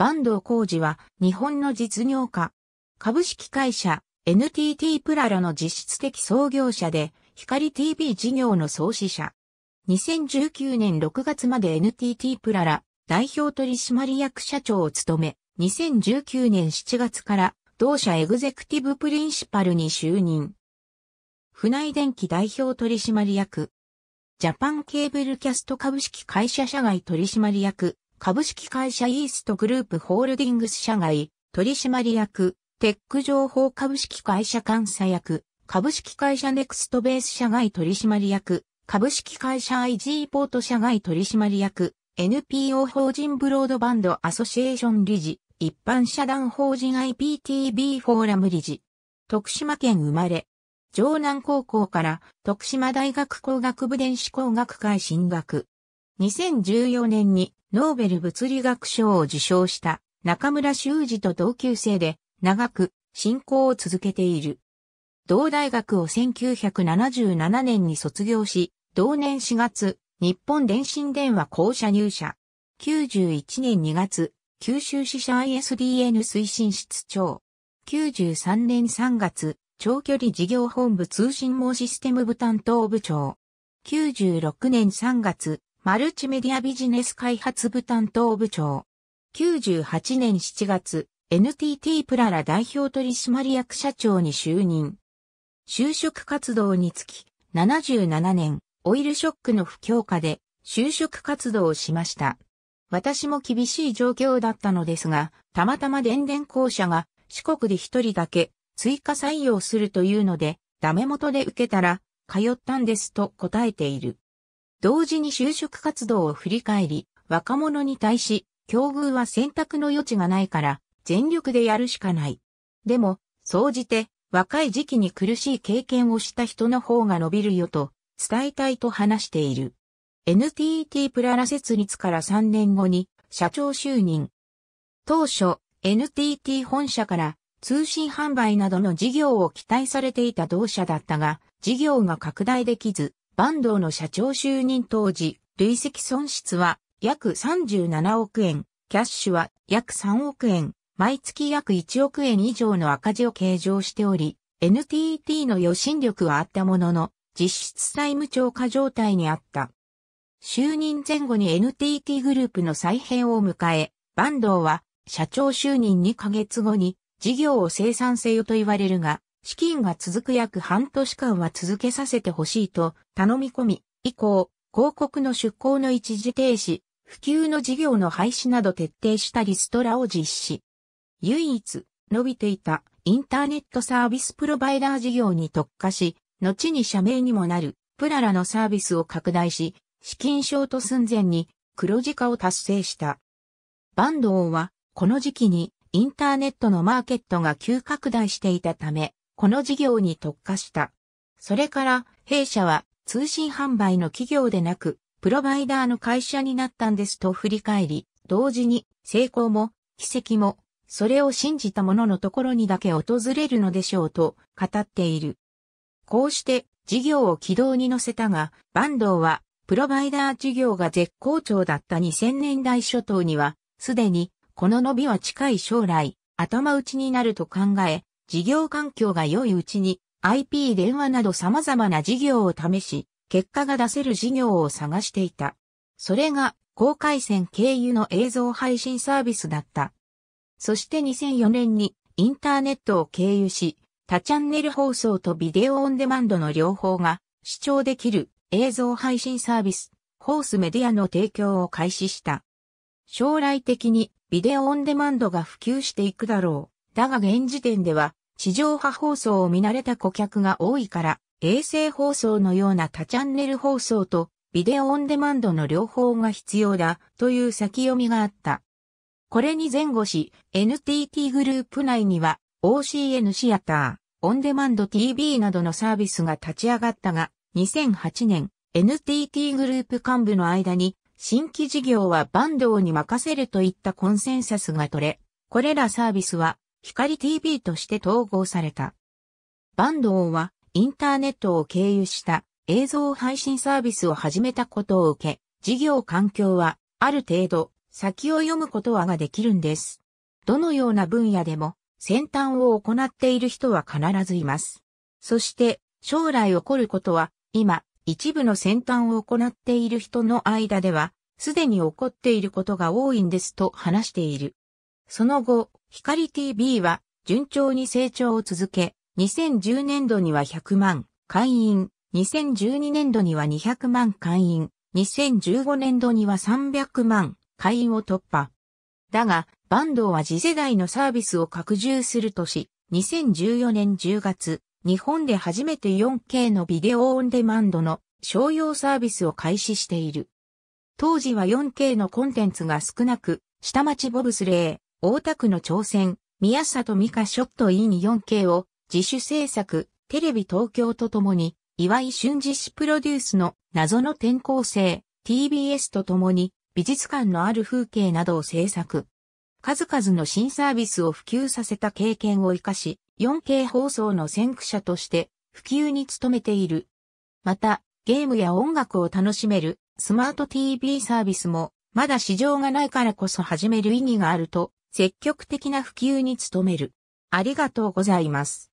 坂東浩二は日本の実業家。株式会社 NTT プララの実質的創業者で、光 TV 事業の創始者。2019年6月まで NTT プララ代表取締役社長を務め、2019年7月から同社エグゼクティブプリンシパルに就任。船井電機代表取締役。ジャパンケーブルキャスト株式会社社外取締役、株式会社イーストグループホールディングス社外、取締役、テック情報株式会社監査役、株式会社ネクストベース社外取締役、株式会社 IG ポート社外取締役、NPO 法人ブロードバンドアソシエーション理事、一般社団法人 IPTB フォーラム理事。徳島県生まれ。城南高校から徳島大学工学部電子工学会進学。2014年にノーベル物理学賞を受賞した中村修二と同級生で長く進行を続けている。同大学を1977年に卒業し、同年4月、日本電信電話公社入社。91年2月、九州支社 ISDN 推進室長。93年3月、長距離事業本部通信網システム部担当部長。96年3月、マルチメディアビジネス開発部担当部長。98年7月、NTT プララ代表取締役社長に就任。就職活動につき、77年、オイルショックの不況下で、就職活動をしました。私も厳しい状況だったのですが、たまたま電電公社が四国で一人だけ追加採用するというので、ダメ元で受けたら通ったんですと答えている。同時に就職活動を振り返り、若者に対し、境遇は選択の余地がないから、全力でやるしかない。でも、総じて、若い時期に苦しい経験をした人の方が伸びるよと、伝えたいと話している。NTT プララ設立から3年後に、社長就任。当初、NTT 本社から通信販売などの事業を期待されていた同社だったが、事業が拡大できず、バド東の社長就任当時、累積損失は約37億円、キャッシュは約3億円、毎月約1億円以上の赤字を計上しており、NTT の予震力はあったものの、実質債務超過状態にあった。就任前後に NTT グループの再編を迎え、バド東は社長就任2ヶ月後に事業を生産せよと言われるが、資金が続く約半年間は続けさせてほしいと頼み込み、以降、広告の出稿の一時停止、普及の事業の廃止など徹底したリストラを実施。唯一、伸びていたインターネットサービスプロバイダー事業に特化し、後に社名にもなるプララのサービスを拡大し、資金ショート寸前に黒字化を達成した。バンドーは、この時期にインターネットのマーケットが急拡大していたため、この事業に特化した。それから、弊社は通信販売の企業でなく、プロバイダーの会社になったんですと振り返り、同時に成功も奇跡も、それを信じた者のところにだけ訪れるのでしょうと語っている。こうして事業を軌道に乗せたが、坂東はプロバイダー事業が絶好調だった2000年代初頭には、すでにこの伸びは近い将来、頭打ちになると考え、事業環境が良いうちに IP 電話など様々な事業を試し、結果が出せる事業を探していた。それが高回線経由の映像配信サービスだった。そして2004年にインターネットを経由し、多チャンネル放送とビデオオンデマンドの両方が視聴できる映像配信サービス、ホースメディアの提供を開始した。将来的にビデオオンデマンドが普及していくだろう。だが現時点では地上波放送を見慣れた顧客が多いから、衛星放送のような多チャンネル放送とビデオオンデマンドの両方が必要だという先読みがあった。これに前後し、NTT グループ内には OCN シアター、オンデマンド TV などのサービスが立ち上がったが、2008年、NTT グループ幹部の間に、新規事業はバンドに任せるといったコンセンサスが取れ、これらサービスは光 TV として統合された。バンドーはインターネットを経由した映像配信サービスを始めたことを受け、事業環境はある程度先を読むことはができるんです。どのような分野でも先端を行っている人は必ずいます。そして将来起こることは今一部の先端を行っている人の間ではすでに起こっていることが多いんですと話している。その後、光 TV は順調に成長を続け、2010年度には100万会員、2012年度には200万会員、2015年度には300万会員を突破。だが、バンドは次世代のサービスを拡充するとし、2014年10月、日本で初めて 4K のビデオオンデマンドの商用サービスを開始している。当時は 4K のコンテンツが少なく、下町ボブスレー、大田区の挑戦、宮里美香ショット e に4 k を自主制作、テレビ東京とともに、岩井俊二氏プロデュースの謎の転校生、TBS とともに、美術館のある風景などを制作。数々の新サービスを普及させた経験を活かし、4K 放送の先駆者として普及に努めている。また、ゲームや音楽を楽しめるスマート TV サービスも、まだ市場がないからこそ始める意義があると積極的な普及に努める。ありがとうございます。